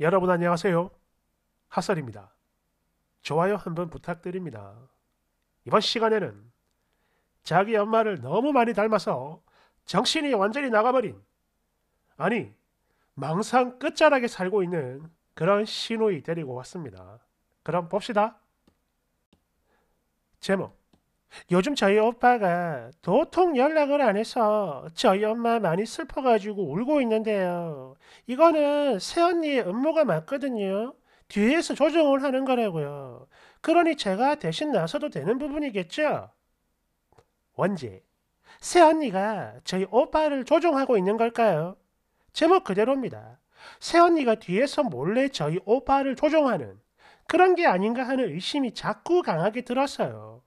여러분 안녕하세요. 하설입니다. 좋아요 한번 부탁드립니다. 이번 시간에는 자기 엄마를 너무 많이 닮아서 정신이 완전히 나가버린 아니 망상 끝자락에 살고 있는 그런 신우이 데리고 왔습니다. 그럼 봅시다. 제목 요즘 저희 오빠가 도통 연락을 안 해서 저희 엄마 많이 슬퍼가지고 울고 있는데요. 이거는 새언니의 음모가 맞거든요. 뒤에서 조정을 하는 거라고요. 그러니 제가 대신 나서도 되는 부분이겠죠? 원제 새언니가 저희 오빠를 조종하고 있는 걸까요? 제목 그대로입니다. 새언니가 뒤에서 몰래 저희 오빠를 조종하는 그런 게 아닌가 하는 의심이 자꾸 강하게 들었어요.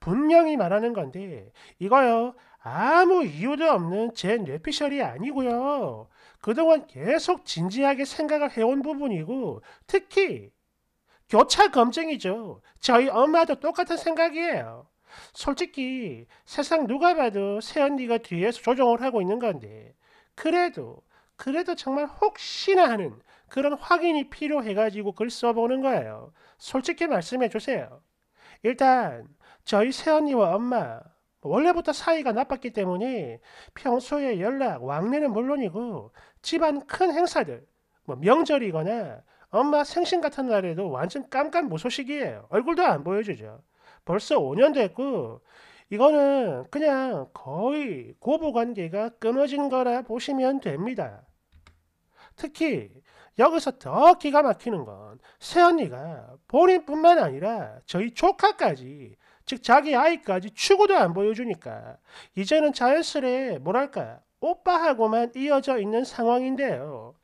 분명히 말하는 건데 이거요 아무 이유도 없는 제 뇌피셜이 아니고요 그동안 계속 진지하게 생각을 해온 부분이고 특히 교차 검증이죠 저희 엄마도 똑같은 생각이에요 솔직히 세상 누가 봐도 새언니가 뒤에서 조종을 하고 있는 건데 그래도 그래도 정말 혹시나 하는 그런 확인이 필요해가지고 글 써보는 거예요. 솔직히 말씀해 주세요. 일단 저희 새언니와 엄마 원래부터 사이가 나빴기 때문에 평소에 연락, 왕래는 물론이고 집안 큰 행사들, 뭐 명절이거나 엄마 생신 같은 날에도 완전 깜깜 무소식이에요. 얼굴도 안 보여주죠. 벌써 5년 됐고 이거는 그냥 거의 고부관계가 끊어진 거라 보시면 됩니다. 특히 여기서 더 기가 막히는 건 새언니가 본인뿐만 아니라 저희 조카까지 즉 자기 아이까지 추구도 안 보여주니까 이제는 자연스레 뭐랄까 오빠하고만 이어져 있는 상황인데요.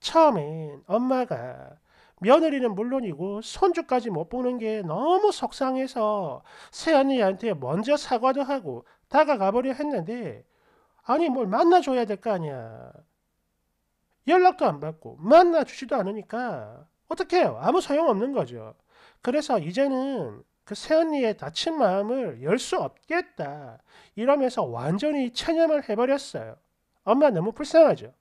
처음엔 엄마가 며느리는 물론이고 손주까지 못 보는 게 너무 속상해서 새언니한테 먼저 사과도 하고 다가가버려 했는데 아니 뭘 만나줘야 될 거 아니야. 연락도 안 받고 만나주지도 않으니까 어떡해요. 아무 소용없는 거죠. 그래서 이제는 그 새언니의 다친 마음을 열 수 없겠다. 이러면서 완전히 체념을 해버렸어요. 엄마 너무 불쌍하죠.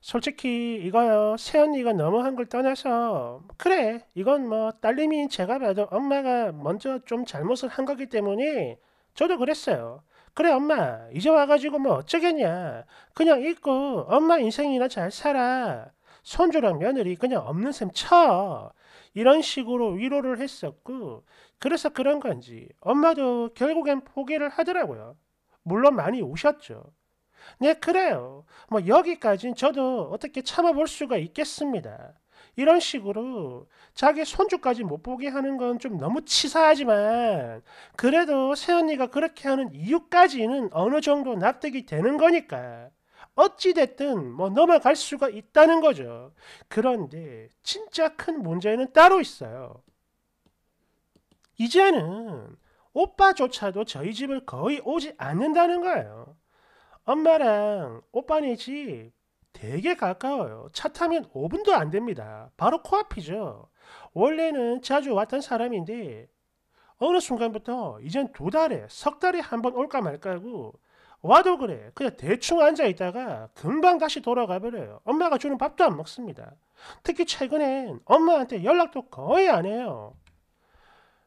솔직히 이거요. 새언니가 너무한 걸 떠나서 그래 이건 뭐딸님인 제가 봐도 엄마가 먼저 좀 잘못을 한 거기 때문에 저도 그랬어요. 그래 엄마 이제 와가지고 뭐 어쩌겠냐. 그냥 있고 엄마 인생이나 잘 살아. 손주랑 며느리 그냥 없는 셈 쳐. 이런 식으로 위로를 했었고 그래서 그런 건지 엄마도 결국엔 포기를 하더라고요. 물론 많이 오셨죠 네, 그래요. 뭐여기까지는 저도 어떻게 참아볼 수가 있겠습니다. 이런 식으로 자기 손주까지 못 보게 하는 건 좀 너무 치사하지만 그래도 새언니가 그렇게 하는 이유까지는 어느 정도 납득이 되는 거니까 어찌됐든 뭐 넘어갈 수가 있다는 거죠. 그런데 진짜 큰 문제는 따로 있어요. 이제는 오빠조차도 저희 집을 거의 오지 않는다는 거예요. 엄마랑 오빠네 집 되게 가까워요. 차 타면 5분도 안 됩니다. 바로 코앞이죠. 원래는 자주 왔던 사람인데 어느 순간부터 이젠 두 달에 석 달에 한 번 올까 말까 하고 와도 그래. 그냥 대충 앉아 있다가 금방 다시 돌아가 버려요. 엄마가 주는 밥도 안 먹습니다. 특히 최근엔 엄마한테 연락도 거의 안 해요.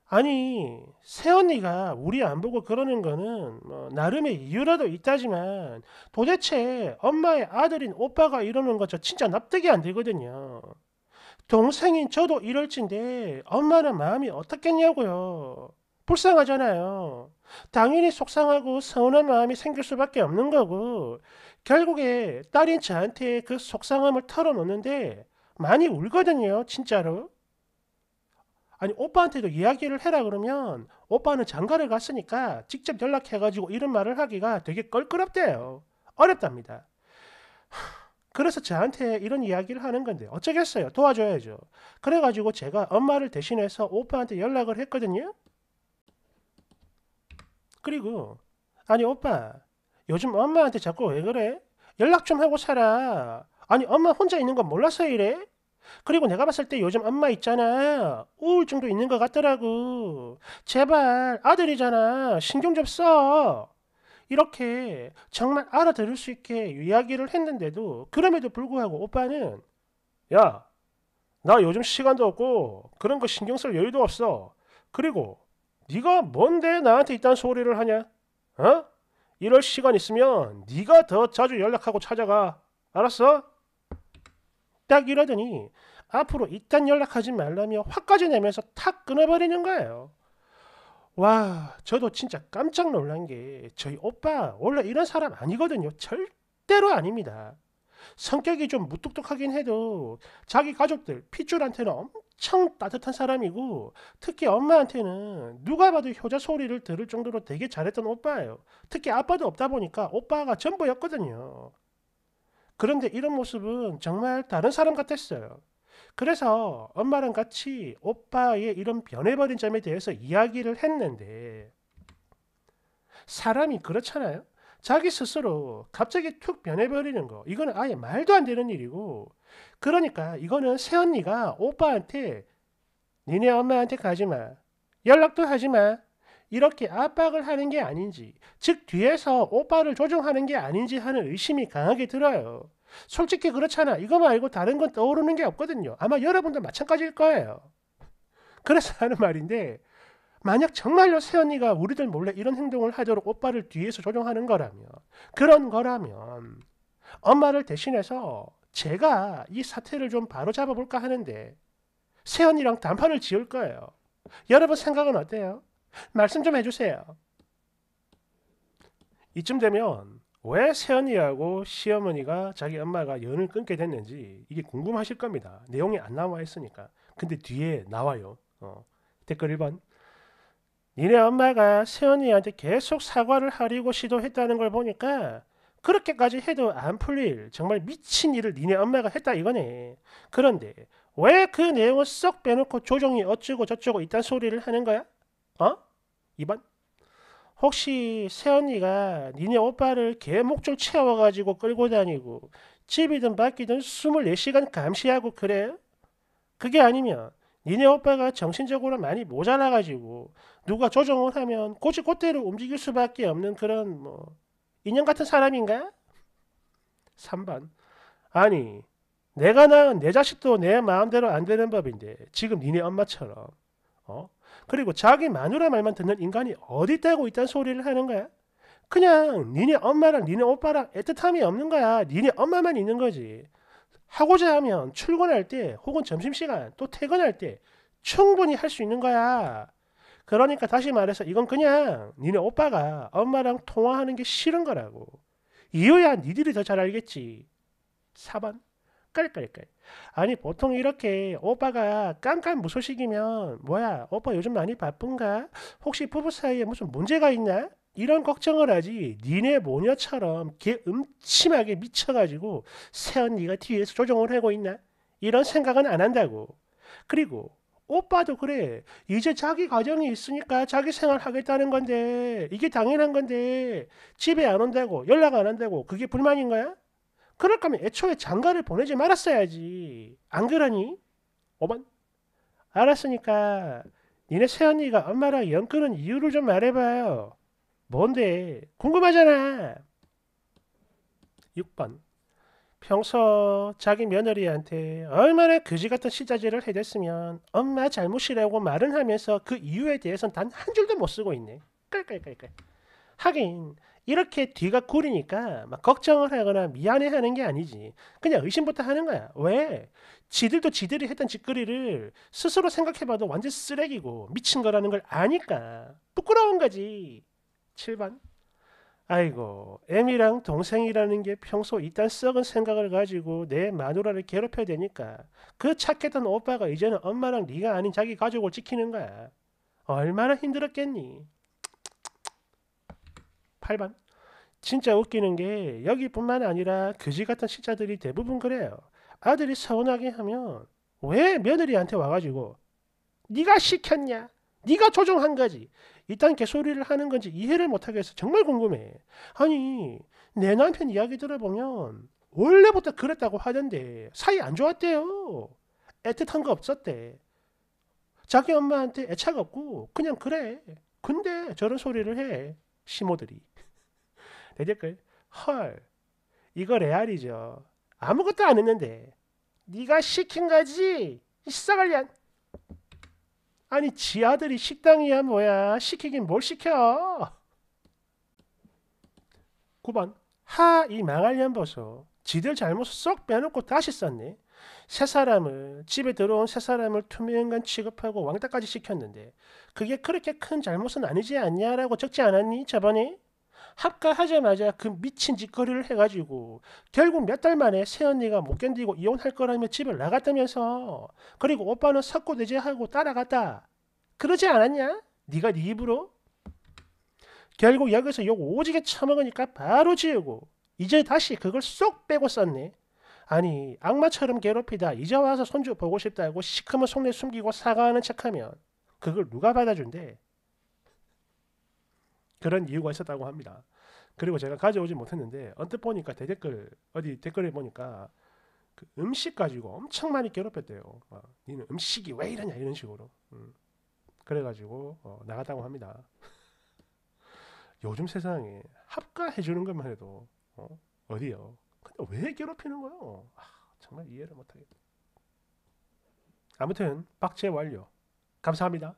아니, 새언니가 우리 안 보고 그러는 거는 뭐 나름의 이유라도 있다지만 도대체 엄마의 아들인 오빠가 이러는 거 저 진짜 납득이 안 되거든요. 동생인 저도 이럴진데 엄마는 마음이 어떻겠냐고요. 불쌍하잖아요. 당연히 속상하고 서운한 마음이 생길 수밖에 없는 거고 결국에 딸인 저한테 그 속상함을 털어놓는데 많이 울거든요. 진짜로. 아니 오빠한테도 이야기를 해라 그러면 오빠는 장가를 갔으니까 직접 연락해가지고 이런 말을 하기가 되게 껄끄럽대요. 어렵답니다. 그래서 저한테 이런 이야기를 하는 건데 어쩌겠어요. 도와줘야죠. 그래가지고 제가 엄마를 대신해서 오빠한테 연락을 했거든요. 그리고 아니 오빠 요즘 엄마한테 자꾸 왜 그래? 연락 좀 하고 살아. 아니 엄마 혼자 있는 건 몰라서 이래? 그리고 내가 봤을 때 요즘 엄마 있잖아. 우울증도 있는 것 같더라고. 제발 아들이잖아. 신경 좀 써. 이렇게 정말 알아들을 수 있게 이야기를 했는데도 그럼에도 불구하고 오빠는 야, 나 요즘 시간도 없고 그런 거 신경 쓸 여유도 없어. 그리고 네가 뭔데 나한테 이딴 소리를 하냐? 어? 이럴 시간 있으면 네가 더 자주 연락하고 찾아가. 알았어? 딱 이러더니 앞으로 이딴 연락하지 말라며 화까지 내면서 탁 끊어버리는 거예요. 와 저도 진짜 깜짝 놀란 게 저희 오빠 원래 이런 사람 아니거든요. 절대로 아닙니다. 성격이 좀 무뚝뚝하긴 해도 자기 가족들 핏줄한테는 엄청 따뜻한 사람이고 특히 엄마한테는 누가 봐도 효자 소리를 들을 정도로 되게 잘했던 오빠예요. 특히 아빠도 없다 보니까 오빠가 전부였거든요. 그런데 이런 모습은 정말 다른 사람 같았어요. 그래서 엄마랑 같이 오빠의 이런 변해버린 점에 대해서 이야기를 했는데 사람이 그렇잖아요. 자기 스스로 갑자기 툭 변해버리는 거 이거는 아예 말도 안 되는 일이고 그러니까 이거는 새언니가 오빠한테 니네 엄마한테 가지마 연락도 하지마 이렇게 압박을 하는 게 아닌지 즉 뒤에서 오빠를 조종하는 게 아닌지 하는 의심이 강하게 들어요 솔직히 그렇잖아 이거 말고 다른 건 떠오르는 게 없거든요 아마 여러분도 마찬가지일 거예요 그래서 하는 말인데 만약 정말로 세연이가 우리들 몰래 이런 행동을 하도록 오빠를 뒤에서 조종하는 거라면 그런 거라면 엄마를 대신해서 제가 이 사태를 좀 바로잡아 볼까 하는데 세연이랑 단판을 지을 거예요. 여러분 생각은 어때요? 말씀 좀 해주세요. 이쯤 되면 왜 세연이하고 시어머니가 자기 엄마가 연을 끊게 됐는지 이게 궁금하실 겁니다. 내용이 안 나와 있으니까. 근데 뒤에 나와요. 어. 댓글 1번. 니네 엄마가 세연이한테 계속 사과를 하려고 시도했다는 걸 보니까 그렇게까지 해도 안 풀릴 정말 미친 일을 니네 엄마가 했다 이거네. 그런데 왜 그 내용을 쏙 빼놓고 조정이 어쩌고 저쩌고 이딴 소리를 하는 거야? 어? 2번? 혹시 새언니가 니네 오빠를 개목줄 채워가지고 끌고 다니고 집이든 밖이든 24시간 감시하고 그래? 그게 아니면 니네 오빠가 정신적으로 많이 모자라가지고 누가 조정을 하면 꼬치꼬대로 움직일 수밖에 없는 그런 뭐 인형 같은 사람인가? 3번 아니 내가 낳은 내 자식도 내 마음대로 안 되는 법인데 지금 니네 엄마처럼 어? 그리고 자기 마누라 말만 듣는 인간이 어디 떼고 있다는 소리를 하는 거야? 그냥 니네 엄마랑 니네 오빠랑 애틋함이 없는 거야. 니네 엄마만 있는 거지. 하고자 하면 출근할 때 혹은 점심시간 또 퇴근할 때 충분히 할 수 있는 거야. 그러니까 다시 말해서 이건 그냥 니네 오빠가 엄마랑 통화하는 게 싫은 거라고. 이유야 니들이 더 잘 알겠지. 4번 깔깔깔. 아니 보통 이렇게 오빠가 깜깜 무소식이면 뭐야 오빠 요즘 많이 바쁜가? 혹시 부부 사이에 무슨 문제가 있나? 이런 걱정을 하지 니네 모녀처럼 개 음침하게 미쳐가지고 새언니가 뒤에서 조종을 하고 있나? 이런 생각은 안 한다고. 그리고 오빠도 그래. 이제 자기 가정이 있으니까 자기 생활 하겠다는 건데 이게 당연한 건데 집에 안 온다고 연락 안 한다고 그게 불만인 거야? 그럴 거면 애초에 장가를 보내지 말았어야지. 안 그러니? 오만 알았으니까 니네 새언니가 엄마랑 연 끄는 이유를 좀 말해봐요. 뭔데? 궁금하잖아. 6번. 평소 자기 며느리한테 얼마나 그지 같은 시자질을 해댔으면 엄마 잘못이라고 말은 하면서 그 이유에 대해서는단 한 줄도 못 쓰고 있네. 깔깔깔깔. 하긴 이렇게 뒤가 구리니까 막 걱정을 하거나 미안해하는 게 아니지. 그냥 의심부터 하는 거야. 왜? 지들도 지들이 했던 짓거리를 스스로 생각해봐도 완전 쓰레기고 미친 거라는 걸 아니까 부끄러운 거지. 7번. 아이고, 애미랑 동생이라는 게 평소 이딴 썩은 생각을 가지고 내 마누라를 괴롭혀야 되니까 그 착했던 오빠가 이제는 엄마랑 네가 아닌 자기 가족을 지키는 거야. 얼마나 힘들었겠니? 8번. 진짜 웃기는 게 여기뿐만 아니라 그지 같은 식자들이 대부분 그래요. 아들이 서운하게 하면 왜 며느리한테 와가지고 네가 시켰냐? 네가 조종한 거지. 이딴 개소리를 하는 건지 이해를 못하겠어. 정말 궁금해. 아니 내 남편 이야기 들어보면 원래부터 그랬다고 하던데 사이 안 좋았대요. 애틋한 거 없었대. 자기 엄마한테 애착 없고 그냥 그래. 근데 저런 소리를 해. 시모들이. 내 댓글 헐 이거 레알이죠. 아무것도 안 했는데 네가 시킨 거지. 이싸갈년 아니 지 아들이 식당이야 뭐야 시키긴 뭘 시켜 9번 하 이 망할 년보소 지들 잘못 쏙 빼놓고 다시 썼네 세 사람을 집에 들어온 세 사람을 투명인간 취급하고 왕따까지 시켰는데 그게 그렇게 큰 잘못은 아니지 않냐라고 적지 않았니 저번에 합가하자마자 그 미친 짓거리를 해가지고 결국 몇 달 만에 새언니가 못 견디고 이혼할 거라며 집을 나갔다면서 그리고 오빠는 석고 대제하고 따라갔다. 그러지 않았냐? 네가 네 입으로? 결국 여기서 욕 오지게 처먹으니까 바로 지우고 이제 다시 그걸 쏙 빼고 썼네. 아니 악마처럼 괴롭히다 이제 와서 손주 보고 싶다고 시커먼 속내 숨기고 사과하는 척하면 그걸 누가 받아준대? 그런 이유가 있었다고 합니다. 그리고 제가 가져오지 못했는데 언뜻 보니까 대댓글 어디 댓글에 보니까 그 음식 가지고 엄청 많이 괴롭혔대요. 막, 어, 니는 음식이 왜 이러냐 이런 식으로. 음. 그래가지고 어, 나갔다고 합니다. 요즘 세상에 합가해 주는 것만 해도 어? 디요 근데 왜 괴롭히는 거요? 아, 정말 이해를 못하겠다 아무튼 박제 완료. 감사합니다.